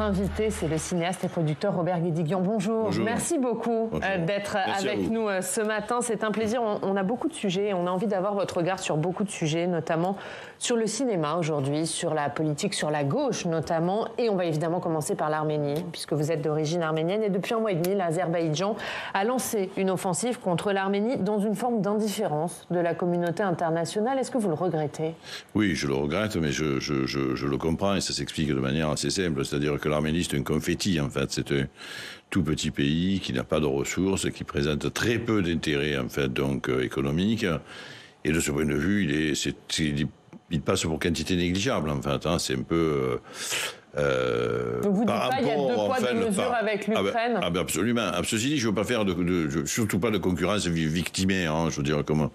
invité, c'est le cinéaste et producteur Robert Guédiguian. Bonjour. Merci beaucoup euh, d'être euh, avec nous euh, ce matin. C'est un plaisir. On a beaucoup de sujets. On a envie d'avoir votre regard sur beaucoup de sujets, notamment sur le cinéma aujourd'hui, sur la politique, sur la gauche notamment. Et on va évidemment commencer par l'Arménie, puisque vous êtes d'origine arménienne. Et depuis un mois et demi, l'Azerbaïdjan a lancé une offensive contre l'Arménie dans une forme d'indifférence de la communauté internationale. Est-ce que vous le regrettez Oui, je le regrette, mais je, je le comprends et ça s'explique de manière assez simple. C'est-à-dire que que l'Arménie, c'est une confetti, en fait. C'est un tout petit pays qui n'a pas de ressources, qui présente très peu d'intérêt, en fait, donc euh, économique. Et de ce point de vue, il, est, il, passe pour quantité négligeable, en fait. Hein. C'est un peu... Euh, euh ne dites pas, il y a deux poids, des mesures avec ah ben, l'Ukraine ah ben, absolument. Ah, ceci dit, je ne veux pas faire de, surtout pas de concurrence victimaire, hein. je veux dire comment.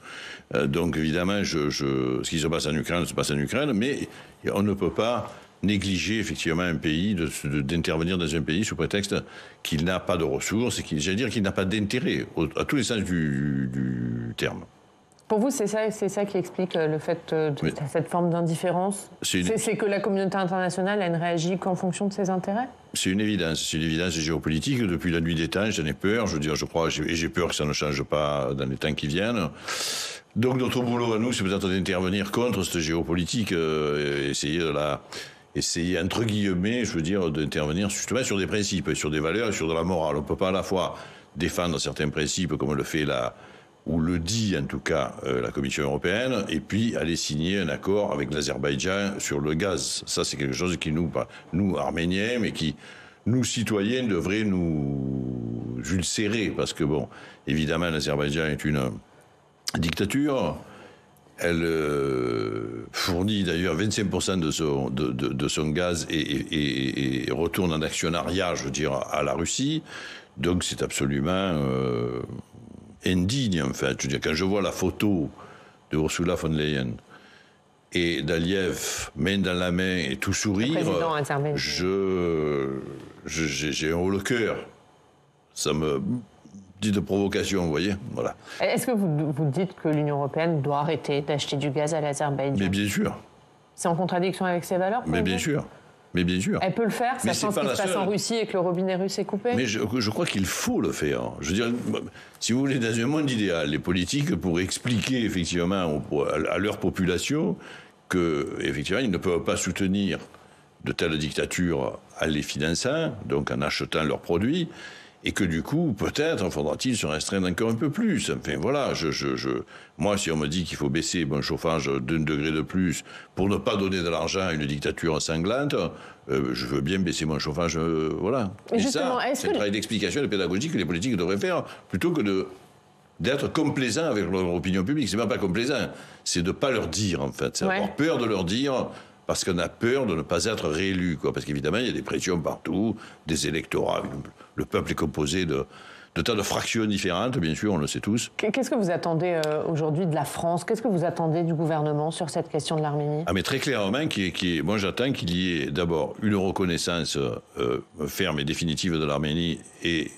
Euh, donc évidemment, je, ce qui se passe en Ukraine se passe en Ukraine, mais on ne peut pas négliger effectivement un pays, d'intervenir dans un pays sous prétexte qu'il n'a pas de ressources et qu'il, j'allais dire, qu'il n'a pas d'intérêt à tous les sens du, terme. Pour vous, c'est ça, c'est ça qui explique euh, le fait euh, de cette forme d'indifférence. C'est, que la communauté internationale, elle ne réagit qu'en fonction de ses intérêts. C'est une évidence, c'est une évidence géopolitique. Depuis la nuit des temps, j'en ai peur. Je veux dire, je crois, et j'ai peur que ça ne change pas dans les temps qui viennent. Donc notre boulot à nous, c'est peut-être d'intervenir contre cette géopolitique, euh, et essayer de la, essayer, entre guillemets, je veux dire, d'intervenir justement sur des principes, sur des valeurs et sur de la morale. On ne peut pas à la fois défendre certains principes, comme le fait la, ou le dit en tout cas euh, la Commission européenne, et puis aller signer un accord avec l'Azerbaïdjan sur le gaz. Ça, c'est quelque chose qui nous, bah, nous Arméniens, mais qui nous citoyens devrait nous ulcérer, parce que bon, évidemment, l'Azerbaïdjan est une dictature. Elle euh, fournit d'ailleurs 25% de son, de, son, gaz et, retourne en actionnariat, je veux dire, à la Russie. Donc c'est absolument euh, indigne, en fait. Je veux dire, quand je vois la photo de Ursula von Leyen et d'Aliev, main dans la main et tout sourire, j'ai je, un haut le cœur. Ça me de provocation, vous voyez. Voilà. Est-ce que vous, vous dites que l'Union européenne doit arrêter d'acheter du gaz à l'Azerbaïdjan Mais bien sûr. C'est en contradiction avec ses valeurs Mais bien sûr. Mais bien sûr. Elle peut le faire, sachant ce qui se passe en Russie et que le robinet russe est coupé. Mais je, crois qu'il faut le faire. Je veux dire, si vous voulez, dans un monde idéal, les politiques pourraient expliquer effectivement à leur population que effectivement ils ne peuvent pas soutenir de telles dictatures à les finançant, donc en achetant leurs produits, et que du coup, peut-être faudra-t-il se restreindre encore un peu plus. Enfin, voilà, je, je, moi, si on me dit qu'il faut baisser mon chauffage d'un degré de plus pour ne pas donner de l'argent à une dictature sanglante, euh, je veux bien baisser mon chauffage, euh, voilà. et ça, c'est le travail d'explication et de pédagogie que les politiques devraient faire, plutôt que d'être complaisant avec leur opinion publique. C'est même pas complaisant, c'est de ne pas leur dire en fait, c'est avoir peur de leur dire parce qu'on a peur de ne pas être réélu. Quoi. Parce qu'évidemment, il y a des pressions partout, des électorats. Le peuple est composé de, de tas de fractions différentes, bien sûr, on le sait tous. Qu'est-ce que vous attendez euh, aujourd'hui de la France Qu'est-ce que vous attendez du gouvernement sur cette question de l'Arménie ah, mais Très clairement, qui, qui, moi j'attends qu'il y ait d'abord une reconnaissance euh, ferme et définitive de l'Arménie et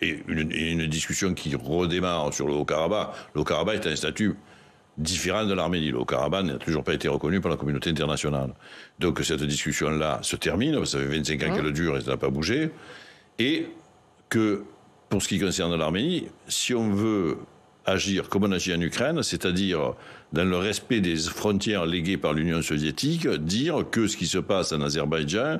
une, une, discussion qui redémarre sur le Haut-Karabakh. Le Haut-Karabakh est un statut différent de l'armée Le karabakh n'a toujours pas été reconnu par la communauté internationale. Donc cette discussion-là se termine, ça fait 25 ans mmh. qu'elle dure et ça n'a pas bougé, et que pour ce qui concerne l'Arménie, si on veut agir comme on agit en Ukraine, c'est-à-dire dans le respect des frontières léguées par l'Union soviétique, dire que ce qui se passe en Azerbaïdjan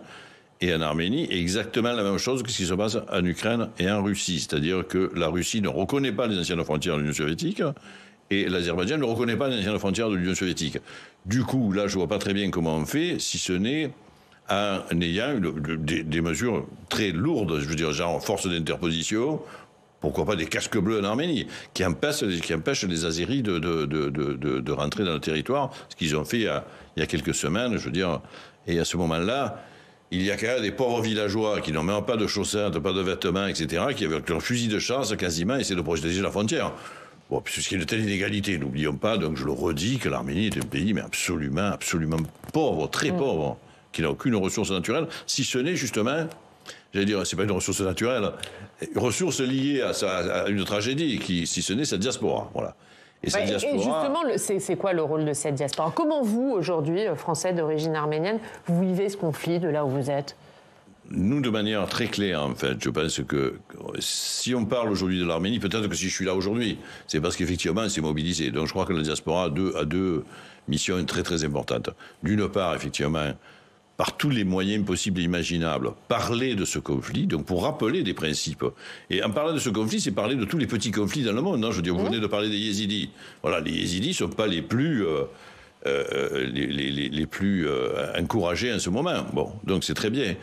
et en Arménie est exactement la même chose que ce qui se passe en Ukraine et en Russie, c'est-à-dire que la Russie ne reconnaît pas les anciennes frontières de l'Union soviétique et l'Azerbaïdjan ne reconnaît pas les frontières de l'Union soviétique. Du coup, là, je vois pas très bien comment on fait, si ce n'est en ayant des, mesures très lourdes, je veux dire, genre force d'interposition, pourquoi pas des casques bleus en Arménie, qui empêchent, qui empêchent les Azéris de, de, rentrer dans le territoire, ce qu'ils ont fait il y, a, quelques semaines, je veux dire. Et à ce moment-là, il y a quand même des pauvres villageois qui n'ont même pas de chaussettes, pas de vêtements, etc., qui, avec leur fusil de chasse, quasiment, essaient de protéger la frontière. Bon, puisqu'il y a une telle inégalité, n'oublions pas, donc je le redis, que l'Arménie est un pays mais absolument, absolument pauvre, très mm. pauvre, qui n'a aucune ressource naturelle, si ce n'est justement j'allais dire, c'est pas une ressource naturelle, une ressource liée à, une tragédie, qui, si ce n'est sa diaspora. Voilà. Et, cette diaspora... et justement, c'est quoi le rôle de cette diaspora Comment vous, aujourd'hui, euh, Français d'origine arménienne, vous vivez ce conflit de là où vous êtes nous, de manière très claire, en fait, je pense que si on parle aujourd'hui de l'Arménie, peut-être que si je suis là aujourd'hui, c'est parce qu'effectivement, c'est mobilisé. Donc, je crois que la diaspora a deux, missions très, très importantes. D'une part, effectivement, par tous les moyens possibles et imaginables, parler de ce conflit, donc pour rappeler des principes. Et en parlant de ce conflit, c'est parler de tous les petits conflits dans le monde. non hein. Je veux dire, vous mmh. venez de parler des yézidis. Voilà, les yézidis ne sont pas les plus... Euh, euh, les, plus euh, encouragés en ce moment. Bon, donc c'est très bien.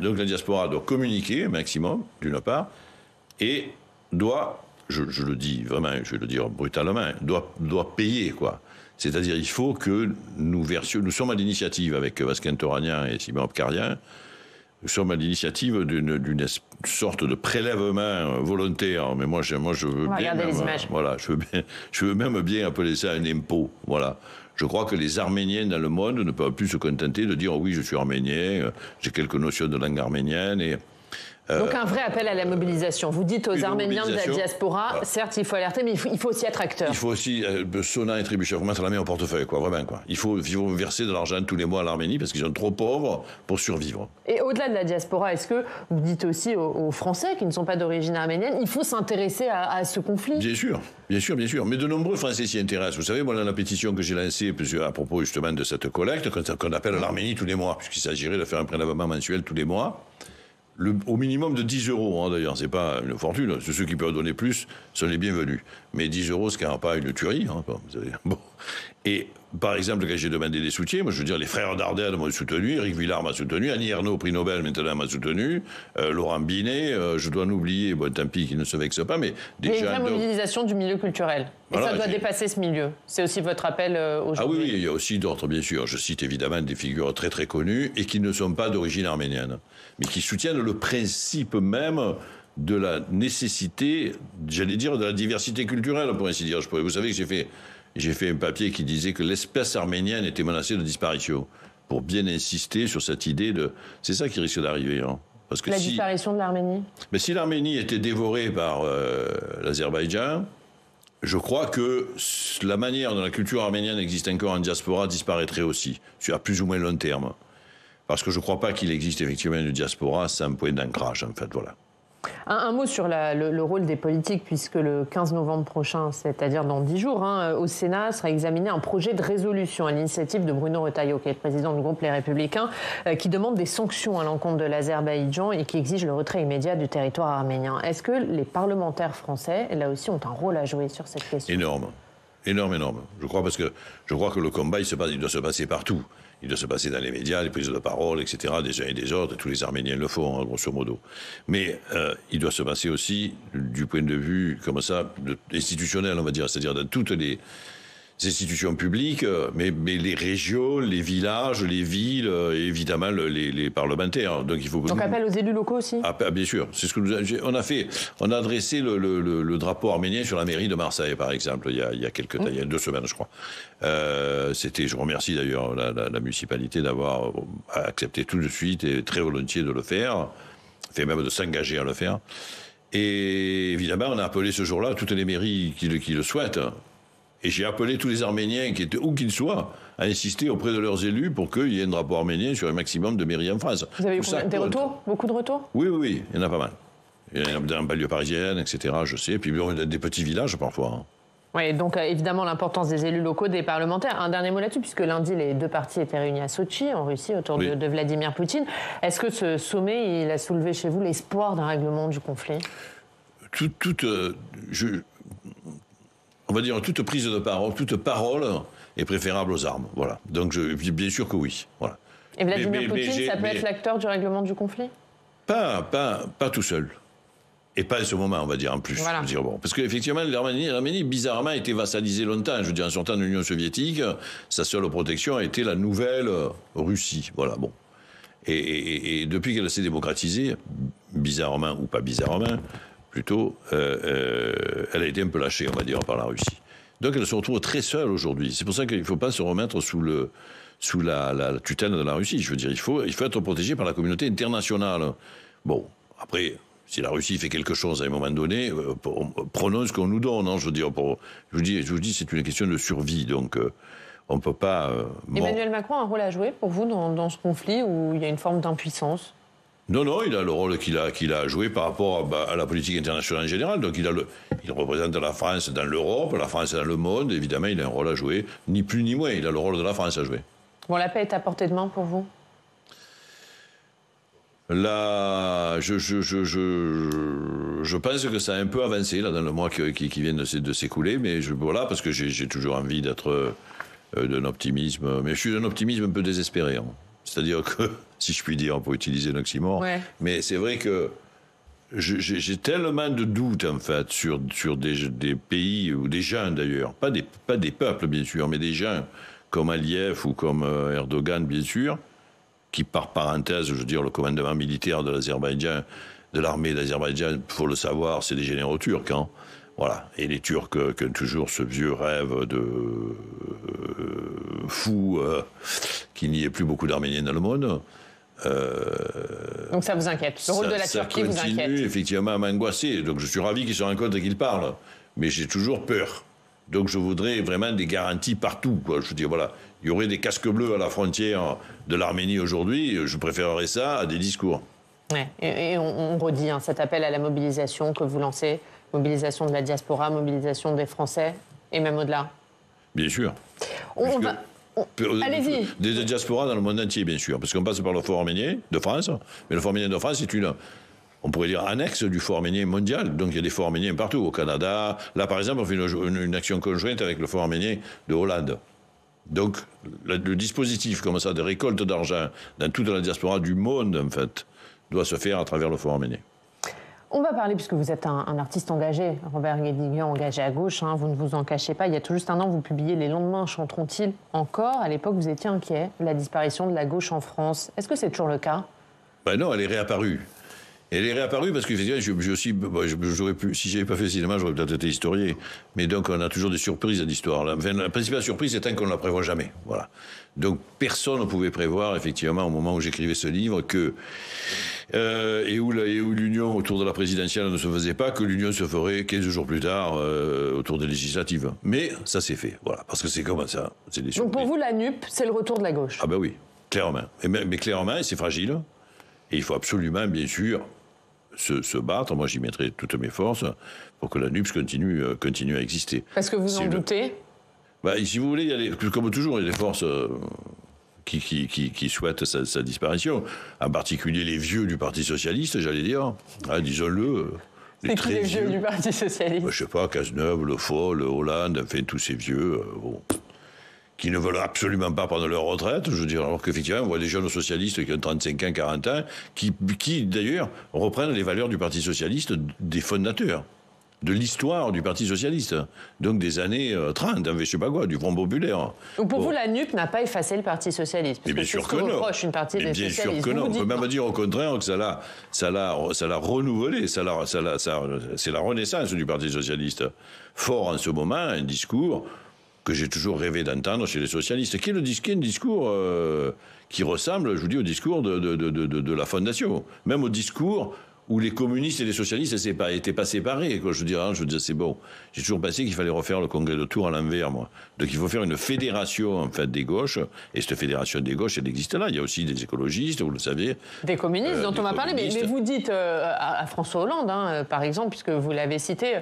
Donc la diaspora doit communiquer maximum, d'une part, et doit, je, le dis vraiment, je vais le dire brutalement, doit, payer, quoi. C'est-à-dire, il faut que nous versions, nous sommes à l'initiative avec Vasquin Toranian et Simon Opcarien, à l'initiative d'une sorte de prélèvement euh, volontaire. Mais moi, je, moi, je veux bien. Même, Voilà, je veux, bien, je veux même bien appeler ça un impôt. Voilà. Je crois que les Arméniens dans le monde ne peuvent plus se contenter de dire oh oui, je suis arménien, euh, j'ai quelques notions de langue arménienne et euh, Donc un vrai appel à la mobilisation. Vous dites aux Arméniens de la diaspora, certes, il faut alerter, mais il faut, aussi être acteur. Il faut aussi euh, sonner et trébucher, faut mettre la main au portefeuille, quoi, vraiment. Quoi. Il faut, verser de l'argent tous les mois à l'Arménie parce qu'ils sont trop pauvres pour survivre. Et au-delà de la diaspora, est-ce que vous dites aussi aux, Français qui ne sont pas d'origine arménienne, il faut s'intéresser à, ce conflit Bien sûr, bien sûr, bien sûr. Mais de nombreux Français s'y intéressent. Vous savez, moi, dans la pétition que j'ai lancée à propos justement de cette collecte qu'on appelle l'Arménie tous les mois, puisqu'il s'agirait de faire un prélèvement mensuel tous les mois au minimum de 10 euros, hein, d'ailleurs, c'est pas une fortune. Ceux qui peuvent donner plus, ce n'est bienvenu. Mais 10 euros, ce n'est pas une tuerie. Hein, et par exemple, quand j'ai demandé des soutiens, moi, je veux dire, les frères Dardenne m'ont soutenu, Eric Villard m'a soutenu, Annie au prix Nobel, maintenant, m'a soutenu, euh, Laurent Binet, euh, je dois n'oublier oublier, bon, tant pis, qu'il ne se vexe pas, mais déjà... Il y une mobilisation du milieu culturel. Et ça doit dépasser ce milieu. C'est aussi votre appel aux euh, aujourd'hui. Ah oui, il y a aussi d'autres, bien sûr. Je cite évidemment des figures très, très connues et qui ne sont pas d'origine arménienne, mais qui soutiennent le principe même de la nécessité, j'allais dire, de la diversité culturelle, pour ainsi dire. Je pourrais, vous savez que j'ai fait j'ai fait un papier qui disait que l'espèce arménienne était menacée de disparition, pour bien insister sur cette idée de... C'est ça qui risque d'arriver. Hein. Parce que la disparition de l'Arménie Mais si l'Arménie était dévorée par euh, l'Azerbaïdjan, je crois que la manière dont la culture arménienne existe encore en diaspora disparaîtrait aussi, à plus ou moins long terme. Parce que je ne crois pas qu'il existe effectivement une diaspora sans point d'ancrage, en fait, voilà. Un, mot sur le, rôle des politiques, puisque le 15 novembre prochain, c'est-à-dire dans 10 jours, hein, euh, au Sénat sera examiné un projet de résolution à l'initiative de Bruno Retailleau, qui est le président du groupe Les Républicains, euh, qui demande des sanctions à l'encontre de l'Azerbaïdjan et qui exige le retrait immédiat du territoire arménien. Est-ce que les parlementaires français, là aussi, ont un rôle à jouer sur cette question Énorme. Énorme, énorme. Je crois parce que je crois que le combat, il, se passe, il doit se passer partout. Il doit se passer dans les médias, les prises de parole, etc. Des uns et des autres. Tous les Arméniens le font, hein, grosso modo. Mais euh, il doit se passer aussi du point de vue, comme ça, institutionnel, on va dire, c'est-à-dire dans toutes les institutions publiques, euh, mais, mais, les régions, les villages, les villes, et euh, évidemment les, parlementaires. Donc il faut. Donc appel aux élus locaux aussi. Ah, ben, bien sûr, c'est ce que nous on a fait. On a dressé le, drapeau arménien sur la mairie de Marseille, par exemple, il y a, il y a quelques il y a deux semaines, je crois. Euh, c'était, je remercie d'ailleurs la, municipalité d'avoir accepté tout de suite et très volontiers de le faire, fait même de s'engager à le faire. Et évidemment, on a appelé ce jour-là toutes les mairies qui, qui le souhaitent et j'ai appelé tous les Arméniens, qui étaient, où qu'ils soient, à insister auprès de leurs élus pour qu'il y ait un drapeau arménien sur un maximum de mairies en France. Vous avez eu des retours Beaucoup de retours Oui, oui, il y en a pas mal. Il y en a dans les banlieues parisienne, etc., je sais. Et puis, y a des petits villages parfois. Hein. Oui, donc euh, évidemment l'importance des élus locaux, des parlementaires. Un dernier mot là-dessus, puisque lundi, les deux partis étaient réunis à Sochi, en Russie, autour de, Vladimir Poutine. Est-ce que ce sommet, il a soulevé chez vous l'espoir d'un règlement du conflit tout, euh, je, on va dire, toute prise de parole, toute parole est préférable aux armes. Voilà. Donc, je, bien sûr que oui. Voilà. Et Vladimir Poutine, ça peut être l'acteur du règlement du conflit pas, pas, pas tout seul. Et pas à ce moment, on va dire, en plus. Parce qu'effectivement, l'Arménie, bizarrement, a été vassalisée longtemps. Je veux dire, en sortant de l'Union soviétique, sa seule protection a été la nouvelle Russie. Voilà, bon. Et, et depuis qu'elle s'est démocratisée, bizarrement ou pas bizarrement, plutôt, euh, euh, elle a été un peu lâchée, on va dire, par la Russie. Donc elle se retrouve très seule aujourd'hui. C'est pour ça qu'il ne faut pas se remettre sous, le, sous la, tutelle de la Russie. Je veux dire, il faut, il faut être protégé par la communauté internationale. Bon, après, si la Russie fait quelque chose à un moment donné, euh, prenons ce qu'on nous donne. Hein, je veux dire, pour, je vous dis, je dis, c'est une question de survie. Donc, on on peut pas. Emmanuel Macron a un rôle à jouer pour vous dans, dans ce conflit où il y a une forme d'impuissance. Non, non, il a le rôle qu'il a, qu'il a joué par rapport à, bah, la politique internationale en général. Donc il, représente la France dans l'Europe, la France dans le monde. Évidemment, il a un rôle à jouer, ni plus ni moins. Il a le rôle de la France à jouer. Bon, la paix est à portée de main pour vous Là, je, pense que ça a un peu avancé là, dans le mois qui, vient de, s'écouler, mais je, voilà, parce que j'ai toujours envie d'être euh, d'un optimisme, mais je suis d'un optimisme un peu désespéré. Hein. C'est-à-dire que, si je puis dire, on peut utiliser un mais c'est vrai que j'ai tellement de doutes, en fait, sur, sur des, pays, ou des gens d'ailleurs, pas des, pas des peuples, bien sûr, mais des gens comme Aliyev ou comme euh, Erdogan, bien sûr, qui, par parenthèse, je veux dire, le commandement militaire de l'Azerbaïdjan, de l'armée d'Azerbaïdjan, il faut le savoir, c'est des généraux turcs. Hein. Voilà. Et les Turcs euh, qui ont toujours ce vieux rêve de euh, fou euh, qu'il n'y ait plus beaucoup d'Arméniens dans le monde. donc ça vous inquiète. Le rôle de la Turquie vous inquiète. Ça continue effectivement à m'angoisser. Donc je suis ravi qu'ils se rencontrent et qu'ils parlent. Mais j'ai toujours peur. Donc je voudrais vraiment des garanties partout. Quoi. Je dire, voilà, il y aurait des casques bleus à la frontière de l'Arménie aujourd'hui. Je préférerais ça à des discours. Et, on, redit hein, cet appel à la mobilisation que vous lancez Mobilisation de la diaspora, mobilisation des Français et même au-delà. Bien sûr. Euh, Allez-y. Des, diasporas dans le monde entier, bien sûr, parce qu'on passe par le Forum arménien de France, mais le Forum arménien de France est une, on pourrait dire, annexe du Forum arménien mondial. Donc il y a des Forums arméniens partout, au Canada. Là, par exemple, on fait une, action conjointe avec le Forum arménien de Hollande. Donc le, dispositif comme ça de récolte d'argent dans toute la diaspora du monde, en fait, doit se faire à travers le Forum arménien. On va parler, puisque vous êtes un, artiste engagé, Robert Guédiguian, engagé à gauche, hein, vous ne vous en cachez pas. Il y a tout juste un an, vous publiez Les lendemains chanteront-ils encore À l'époque, vous étiez inquiet la disparition de la gauche en France. Est-ce que c'est toujours le cas Ben non, elle est réapparue. Elle est réapparue parce que je, je aussi, bah, j'aurais pu, si j'avais pas fait cinéma, j'aurais peut-être été historien. Mais donc, on a toujours des surprises à l'histoire. La, principale surprise un qu'on ne la prévoit jamais. Voilà. Donc, personne ne pouvait prévoir, effectivement, au moment où j'écrivais ce livre, que euh, et où, l'union autour de la présidentielle ne se faisait pas, que l'union se ferait 15 jours plus tard euh, autour des législatives. Mais ça s'est fait, voilà, parce que c'est comme ça, c'est des Donc pour vous, la NUP, c'est le retour de la gauche Ah ben oui, clairement. Mais, mais clairement, c'est fragile, et il faut absolument, bien sûr, se, battre, moi j'y mettrai toutes mes forces pour que la NUPS continue, euh, continue à exister. – Est-ce que vous en doutez bah, Si vous voulez, comme toujours, il y a des forces euh, qui, qui, qui, souhaitent sa, disparition, en particulier les vieux du Parti Socialiste, j'allais dire, ah, disons-le. Euh, les vieux, vieux, du Parti Socialiste Je bah, Je sais pas, Cazeneuve, Le Foll, Hollande, enfin tous ces vieux qui ne veulent absolument pas prendre leur retraite. Je veux dire, alors qu'effectivement, on voit des jeunes socialistes qui ont 35 ans, 40 ans, qui, qui d'ailleurs reprennent les valeurs du Parti socialiste des fondateurs de l'histoire du Parti socialiste, donc des années 30, euh, hein, je ne sais pas quoi, du Front populaire. pour vous, la nuque n'a pas effacé le Parti socialiste bien sûr que, non. Une partie bien sûr que non. On peut même dire au contraire que ça l'a, renouvelé, ça, c'est la renaissance du Parti socialiste. Fort en ce moment, un discours que j'ai toujours rêvé d'entendre chez les socialistes, qui est, le, un discours euh, qui ressemble, je vous dis, au discours de, de la Fondation, même au discours où les communistes et les socialistes n'étaient pas, séparés. Je disais, hein, c'est bon. J'ai toujours pensé qu'il fallait refaire le congrès de Tours à l'envers, moi. Donc il faut faire une fédération, en fait, des gauches. Et cette fédération des gauches, elle existe là. Il y a aussi des écologistes, vous le savez. Des communistes euh, dont on va parler. Mais, vous dites euh, à, François Hollande, hein, euh, par exemple, puisque vous l'avez cité,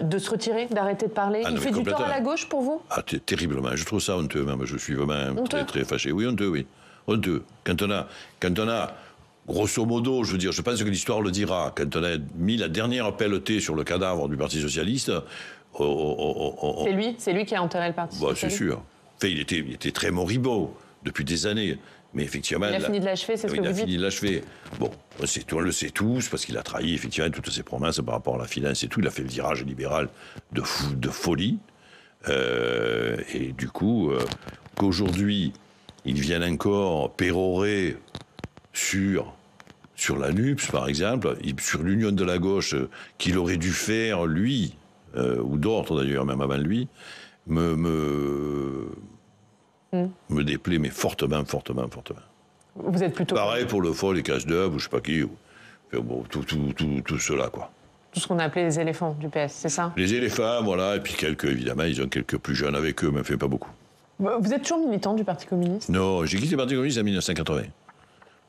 de se retirer, d'arrêter de parler. Ah, il fait du tort à la gauche pour vous ah, Terriblement. Je trouve ça honteux, Je suis vraiment très, très fâché. Oui, honteux, oui. Honteux. Quand on Quand on a Grosso modo, je veux dire, je pense que l'histoire le dira. Quand on a mis la dernière pelletée sur le cadavre du Parti Socialiste. Euh, oh, oh, oh, c'est lui, c'est lui qui a enterré le Parti bah, C'est sûr. il, était, il était très moribond depuis des années. Mais effectivement. Il a fini de l'achever, c'est ce ah que vous dites. Il a fini de l'achever. Bon, on le sait tous, parce qu'il a trahi effectivement toutes ses promesses par rapport à la finance et tout. Il a fait le virage libéral de, folie. Euh, et du coup, euh, qu'aujourd'hui, il vienne encore pérorer sur sur la NUPS, par exemple, sur l'union de la gauche euh, qu'il aurait dû faire, lui, euh, ou d'autres d'ailleurs, même avant lui, me, me, mm. me déplaît, mais fortement, fortement, fortement. Vous êtes plutôt. Pareil pour le fond, les casse d'œuvre, ou je sais pas qui, bon, tout, tout, tout, tout, cela, quoi. Tout ce qu'on appelait les éléphants du PS, c'est ça Les éléphants, voilà, et puis quelques, évidemment, ils ont quelques plus jeunes avec eux, mais fait pas beaucoup. Vous êtes toujours militant du Parti communiste Non, j'ai quitté le Parti communiste en 1980.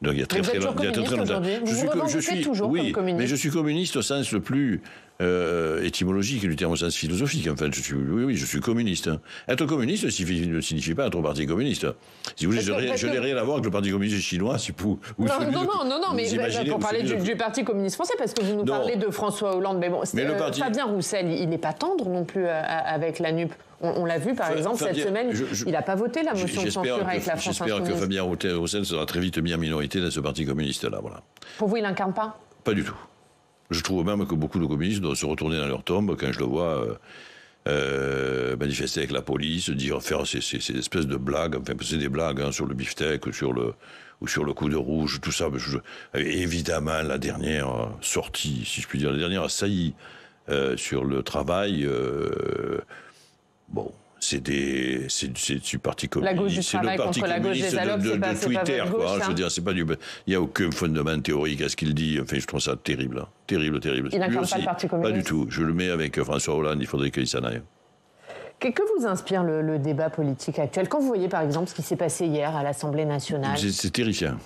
Donc il y a très, très, longtemps. Vous vous je toujours comme communiste. mais je suis communiste au sens le plus euh, étymologique du terme au sens philosophique. En fait, je oui, oui, je suis communiste. Hein. Être communiste ne signifie pas être au Parti communiste. Si vous voulez, je n'ai rien à voir avec le Parti communiste chinois, si vous. non, non, non, non, mais bah, bah, pour parler du, du, Parti communiste français, parce que vous nous parlez de François Hollande, mais bon, euh, Fabien Roussel, il n'est pas tendre non plus euh, avec la NUP. On, l'a vu, par exemple, cette semaine, il n'a pas voté la motion de censure avec la France J'espère que Fabien Roussel sera très vite mis en minorité dans ce Parti communiste-là. Voilà. Pour vous, il n'incarne pas Pas du tout. Je trouve même que beaucoup de communistes doivent se retourner dans leur tombe quand je le vois euh, euh, manifester avec la police, dire faire ces, espèces de blagues, enfin c'est des blagues hein, sur le beefsteak, sur le ou sur le coup de rouge, tout ça. évidemment, la dernière sortie, si je puis dire, la dernière saillie euh, sur le travail. bon, c'est des, c'est du parti communiste. C'est le parti communiste de, Twitter, gauche, quoi. Hein. Je veux hein. dire, c'est pas du. Il n'y a aucun fondement théorique à ce qu'il dit. Enfin, je trouve ça terrible, hein. terrible, terrible. Il n'incarne pas le parti communiste. Pas du tout. Je le mets avec euh, François Hollande. Il faudrait qu'il s'en aille. Que, vous inspire le, le, débat politique actuel Quand vous voyez par exemple ce qui s'est passé hier à l'Assemblée nationale C'est terrifiant.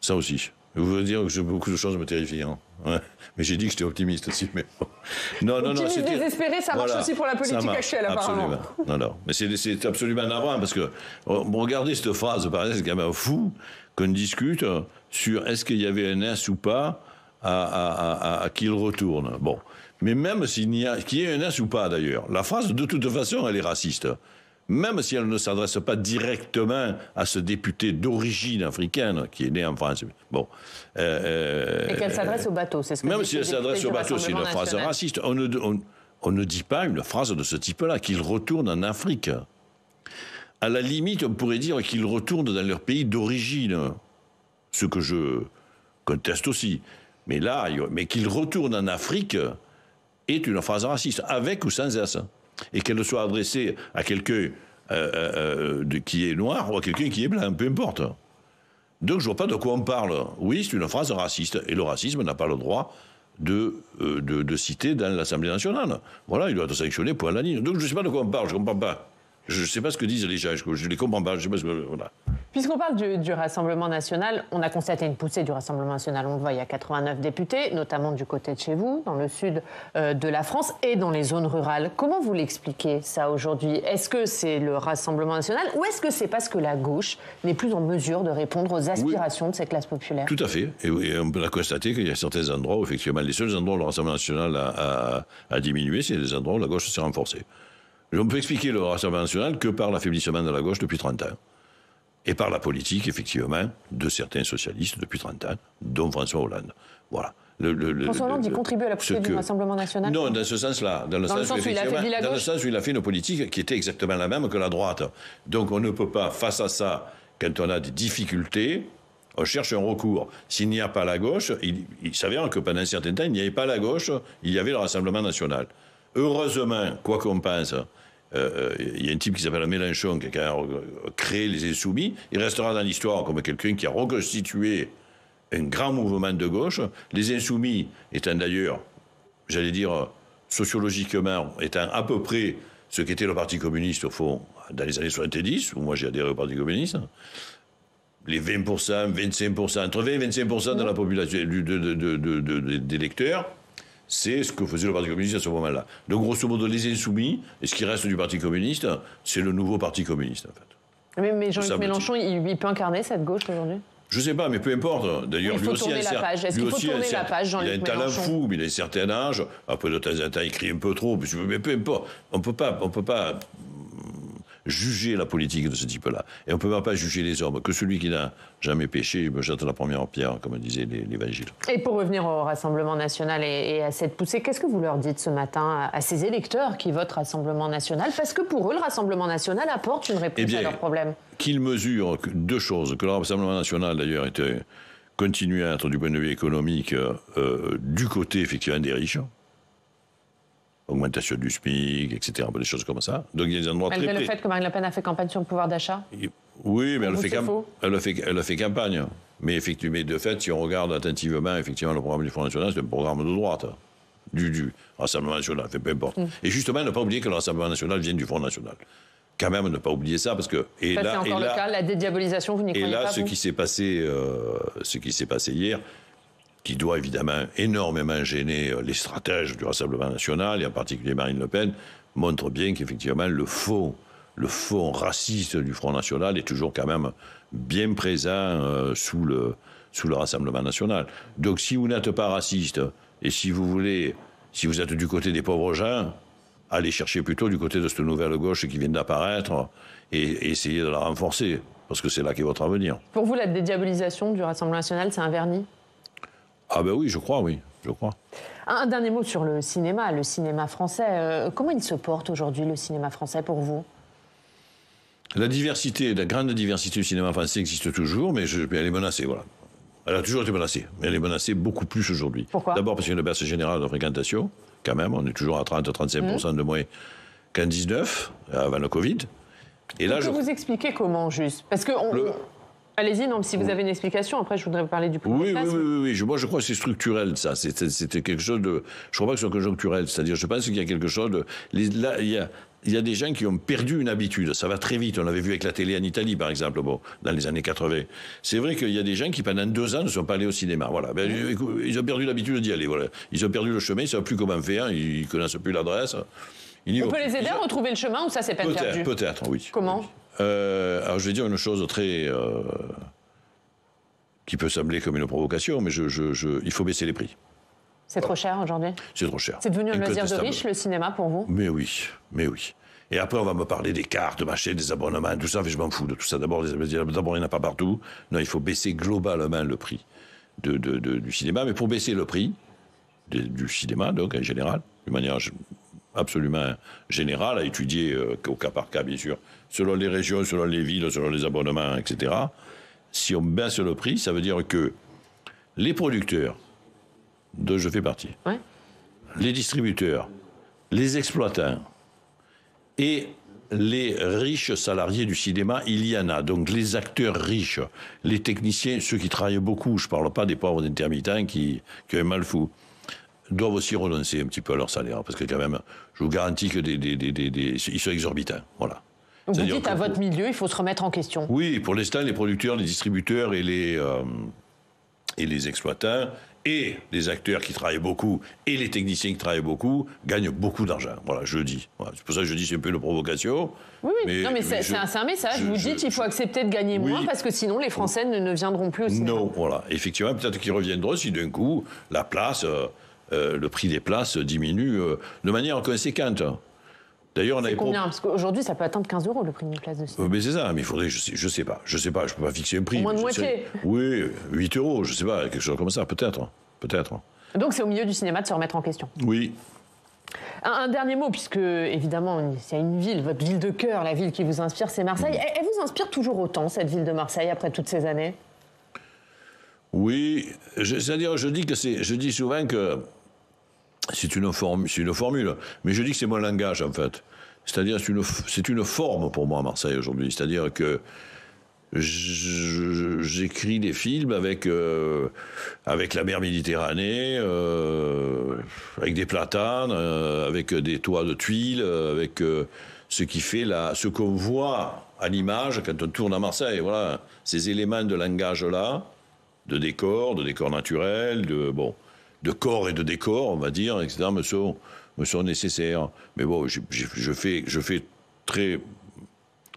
Ça aussi vous voulez dire que beaucoup de choses me terrifient. Hein. Mais j'ai dit que j'étais optimiste aussi. Mais Non, non, non. désespéré, ça marche aussi pour la politique HL, apparemment. Absolument. Non, Mais c'est, absolument navrant parce que oh, regardez cette phrase, par exemple, c'est quand même fou qu'on discute sur est-ce qu'il y avait un S ou pas à, à, qui il retourne. Bon. Mais même s'il y a, qu'il un S ou pas d'ailleurs, la phrase de toute façon, elle est raciste même si elle ne s'adresse pas directement à ce député d'origine africaine qui est né en France. Bon. Euh, euh, Et qu'elle s'adresse au bateau, c'est ce que Même si elle s'adresse au bateau, c'est une phrase raciste. On ne, dit pas une phrase de ce type-là, qu'il retourne en Afrique. À la limite, on pourrait dire qu'il retourne dans leur pays d'origine, ce que je conteste aussi. Mais là, mais qu'il retourne en Afrique est une phrase raciste, avec ou sans S et qu'elle soit adressée à quelqu'un euh, euh, euh, qui est noir ou à quelqu'un qui est blanc, peu importe. Donc je ne vois pas de quoi on parle. Oui, c'est une phrase raciste, et le racisme n'a pas le droit de, de, citer dans l'Assemblée nationale. Voilà, il doit être sanctionné, point la ligne. Donc je ne sais pas de quoi on parle, je ne comprends pas. Je ne sais pas ce que disent les gens, je ne les comprends pas, je Voilà. Puisqu'on parle du, du, Rassemblement national, on a constaté une poussée du Rassemblement national. On le voit, il y a 89 députés, notamment du côté de chez vous, dans le sud euh, de la France et dans les zones rurales. Comment vous l'expliquez ça aujourd'hui Est-ce que c'est le Rassemblement national ou est-ce que c'est parce que la gauche n'est plus en mesure de répondre aux aspirations de ces classes populaires Tout à fait. Et on peut la constater qu'il y a certains endroits où, effectivement, les seuls endroits où le Rassemblement national a, a, a diminué, c'est les endroits où la gauche s'est renforcée. Je ne peux expliquer le Rassemblement national que par l'affaiblissement de la gauche depuis 30 ans et par la politique, effectivement, de certains socialistes depuis 30 ans, dont François Hollande. Voilà. Le, François Hollande, il contribue à la poussée du Rassemblement national Non, dans ce sens-là. Dans, le, sens, où il a fait dans une politique qui était exactement la même que la droite. Donc on ne peut pas, face à ça, quand on a des difficultés, on cherche un recours. S'il n'y a pas la gauche, il, il s'avère que pendant un certain temps, il n'y avait pas la gauche, il y avait le Rassemblement national. Heureusement, quoi qu'on pense, euh, euh, il y a un type qui s'appelle Mélenchon, qui a créé les Insoumis. Il restera dans l'histoire comme quelqu'un qui a reconstitué un grand mouvement de gauche. Les Insoumis étant d'ailleurs, j'allais dire, sociologiquement, étant à peu près ce qu'était le Parti communiste, au fond, dans les années 70, où moi j'ai adhéré au Parti communiste, les 20%, 25%, entre 20 et 25% de la population, du, des électeurs, c'est ce que faisait le Parti communiste à ce moment-là. Donc, grosso modo, les insoumis, et ce qui reste du Parti communiste, c'est le nouveau Parti communiste, en fait. Mais, Jean-Luc Mélenchon, il, peut incarner cette gauche aujourd'hui je ne sais pas, mais peu importe. D'ailleurs, lui aussi, la page. il faut tourner la page, Il a un talent fou, mais il a un certain âge. Après, de temps en temps, il crie un peu trop. Mais peu importe. On ne peut pas juger la politique de ce type-là. Et on ne peut pas juger les hommes. Que celui qui n'a jamais péché me jette la première pierre, comme disait l'Évangile. Et pour revenir au Rassemblement national et, à cette poussée, qu'est-ce que vous leur dites ce matin à, ces électeurs qui votent Rassemblement national Parce que pour eux, le Rassemblement national apporte une réponse eh à leurs problèmes. Qu'ils mesurent deux choses. Que le Rassemblement national, d'ailleurs, était continue à être, du point de vue économique, euh, euh, du côté effectivement des riches augmentation du SMIC, etc., des choses comme ça. Donc il y a des endroits le fait que Marine Le Pen a fait campagne sur le pouvoir d'achat Oui, mais elle, fait a fait... elle a fait campagne. Mais effectivement, de fait, si on regarde attentivement, effectivement, le programme du Front National, c'est un programme de droite. Du, du Rassemblement National, peu importe. Mm. Et justement, ne pas oublier que le Rassemblement National vient du Front National. Quand même, ne pas oublier ça, parce que... Et là, c'est encore le cas, la dédiabolisation, vous n'y Et là, pas, ce, qui s'est passé, euh, ce qui s'est passé hier, qui doit évidemment énormément gêner euh, les stratèges du Rassemblement national, et en particulier Marine Le Pen, montre bien qu'effectivement le faux, le fond raciste du Front National est toujours quand même bien présent euh, sous, le, sous le Rassemblement national. Donc si vous n'êtes pas raciste, et si vous voulez, si vous êtes du côté des pauvres gens, allez chercher plutôt du côté de cette nouvelle gauche qui vient d'apparaître et, et essayez de la renforcer, parce que c'est là qu'est votre avenir. Pour vous, la dédiabolisation du Rassemblement national, c'est un vernis ah ben oui, je crois, oui, je crois. Un dernier mot sur le cinéma, le cinéma français. Euh, comment il se porte aujourd'hui, le cinéma français, pour vous La diversité, la grande diversité du cinéma français existe toujours, mais, je, elle est menacée, voilà. Elle a toujours été menacée, mais elle est menacée beaucoup plus aujourd'hui. Pourquoi D'abord parce qu'il y a une baisse générale de fréquentation, quand même. On est toujours à 30-35% mmh. de moins qu'en 19, euh, avant le Covid. Et là, je vais vous expliquer comment, juste Parce que on... Allez-y, non, si vous avez une explication, après je voudrais vous parler du pouvoir. Oui, oui, oui, oui, moi je crois que c'est structurel ça, c'était quelque chose de... Je crois pas que ce soit conjoncturel, c'est-à-dire je pense qu'il y a quelque chose de... il y a il des gens qui ont perdu une habitude. Ça va très vite. On l'avait vu avec la télé en Italie, par exemple, bon, dans les années 80. C'est vrai qu'il y a des gens qui, pendant deux ans, ne sont pas allés au cinéma. Voilà. Ben, ils ont perdu l'habitude d'y aller. Voilà. Ils ont perdu le chemin, ils ne savent plus comment faire, ils ne connaissent plus l'adresse. On peut les aider à retrouver le chemin ou ça, c'est pas perdu peut-être, oui. Comment euh, alors je vais dire une chose très... Euh, qui peut sembler comme une provocation, mais je, il faut baisser les prix. C'est trop cher aujourd'hui C'est trop cher. C'est devenu un loisir de riche, le cinéma, pour vous Mais oui, mais oui. Et après, on va me parler des cartes, de marché, des abonnements, tout ça, mais je m'en fous de tout ça. D'abord, il n'y en a pas partout. Non, il faut baisser globalement le prix de, du cinéma. Mais pour baisser le prix du cinéma, donc, en général, de manière absolument général, à étudier euh, au cas par cas, bien sûr, selon les régions, selon les villes, selon les abonnements, etc. Si on baisse le prix, ça veut dire que les producteurs, dont je fais partie, les distributeurs, les exploitants et les riches salariés du cinéma, il y en a. Donc les acteurs riches, les techniciens, ceux qui travaillent beaucoup, je ne parle pas des pauvres intermittents qui, qui ont mal fou doivent aussi renoncer un petit peu à leur salaire, parce que quand même, je vous garantis que des, ils sont exorbitants. Voilà. Donc vous dites à votre milieu, il faut se remettre en question. Oui, pour l'instant, les producteurs, les distributeurs et les, euh, et les exploitants et les acteurs qui travaillent beaucoup et les techniciens qui travaillent beaucoup gagnent beaucoup d'argent. Voilà, je dis. c'est pour ça que je dis c'est un peu une provocation. Oui, Mais, non, mais, c'est un, message. vous dites qu'il faut accepter de gagner moins parce que sinon les Français ne, ne viendront plus au Non, voilà. Effectivement, peut-être qu'ils reviendront si d'un coup la place. Euh, euh, le prix des places diminue euh, de manière conséquente. D'ailleurs, on combien Parce qu'aujourd'hui, ça peut atteindre 15 euros le prix d'une place de cinéma. Euh, mais c'est ça, mais il faudrait, je sais, sais pas, je sais pas, je peux pas fixer un prix. moins de moitié. oui, 8 euros, je sais pas, quelque chose comme ça, peut-être, peut-être. Donc c'est au milieu du cinéma de se remettre en question. Oui. Un, dernier mot, puisque évidemment, il y a une ville, votre ville de cœur, la ville qui vous inspire, c'est Marseille. Mm. Elle, vous inspire toujours autant, cette ville de Marseille, après toutes ces années Oui, c'est-à-dire, je dis que c'est, je dis souvent que c'est une, une, formule. Mais je dis que c'est mon langage, en fait. C'est-à-dire, c'est une, forme pour moi à Marseille aujourd'hui. C'est-à-dire que j'écris des films avec, euh, avec la mer Méditerranée, euh, avec des platanes, euh, avec des toits de tuiles, avec ce qui fait la, ce qu'on voit à l'image quand on tourne à Marseille. Voilà, ces éléments de langage-là, de décor, de décor naturel, de. Bon de corps et de décor, on va dire, etc., me sont, sont nécessaires. Mais bon, je, fais, je fais très,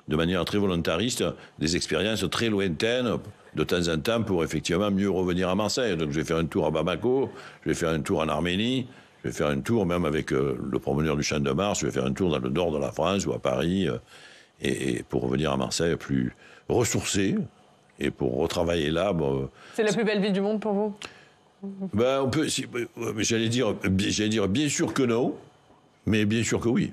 de manière très volontariste des expériences très lointaines de temps en temps pour effectivement mieux revenir à Marseille. Donc je vais faire un tour à Bamako, je vais faire un tour en Arménie, je vais faire un tour même avec euh, le promeneur du Champ de Mars, je vais faire un tour dans le nord de la France ou à Paris, euh, et, pour revenir à Marseille plus ressourcé, et pour retravailler là. Euh, c'est la plus belle ville du monde pour vous ben, on peut. j'allais dire, j'allais dire, bien sûr que non, mais bien sûr que oui.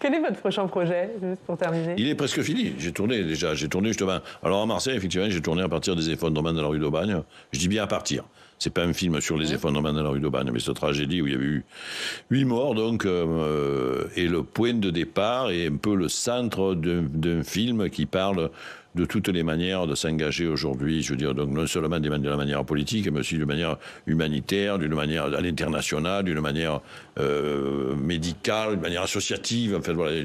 Quel est votre prochain projet, juste pour terminer Il est presque fini. J'ai tourné déjà. J'ai tourné justement. Alors à Marseille, effectivement, j'ai tourné à partir des effondrements de la rue d'Aubagne. Je dis bien à partir. C'est pas un film sur les effondrements de la rue d'Aubagne, mais cette tragédie où il y avait eu huit morts, donc, euh, et le point de départ est un peu le centre d'un film qui parle de toutes les manières de s'engager aujourd'hui, je veux dire, donc non seulement de la manière politique, mais aussi de manière humanitaire, d'une manière à l'international, d'une manière euh, médicale, d'une manière associative. En fait, voilà,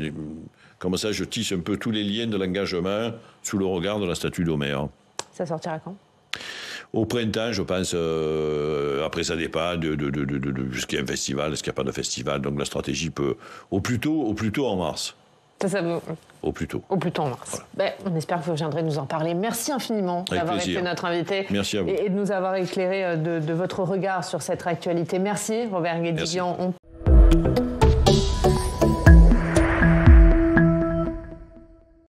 comme ça, je tisse un peu tous les liens de l'engagement sous le regard de la statue d'Homère. Ça sortira quand au printemps, je pense, euh, après ça dépend de, de, ce qu'il y a un festival, est-ce qu'il n'y a pas de festival, donc la stratégie peut, au plus tôt, au plus tôt en mars. Au plus tôt. Au plus tôt en ben, on espère que vous viendrez nous en parler. Merci infiniment d'avoir été notre invité. Et, de nous avoir éclairé euh, de, de votre regard sur cette actualité. Merci Robert Guédillon.